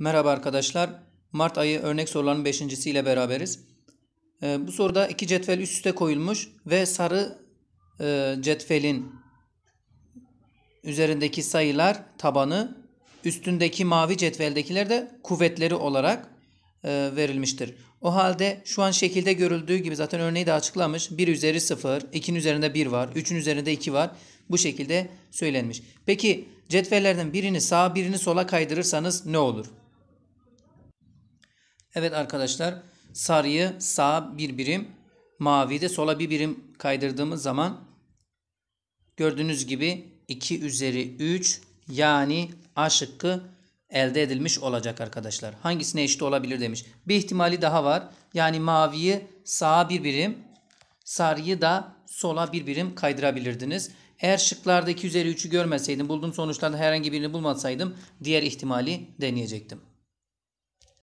Merhaba arkadaşlar. Mart ayı örnek sorularının beşincisi ile beraberiz. E, bu soruda iki cetvel üst üste koyulmuş ve sarı e, cetvelin üzerindeki sayılar tabanı, üstündeki mavi cetveldekiler de kuvvetleri olarak e, verilmiştir. O halde şu an şekilde görüldüğü gibi zaten örneği de açıklamış. 1 üzeri 0, 2'nin üzerinde 1 var, 3'ün üzerinde 2 var. Bu şekilde söylenmiş. Peki cetvellerden birini sağa birini sola kaydırırsanız ne olur? Evet arkadaşlar sarıyı sağa bir birim, mavi de sola bir birim kaydırdığımız zaman gördüğünüz gibi 2 üzeri 3 yani A şıkkı elde edilmiş olacak arkadaşlar. Hangisine eşit olabilir demiş. Bir ihtimali daha var. Yani maviyi sağa bir birim, sarıyı da sola bir birim kaydırabilirdiniz. Eğer şıklarda 2 üzeri 3'ü görmeseydim, bulduğum sonuçlarda herhangi birini bulmasaydım diğer ihtimali deneyecektim.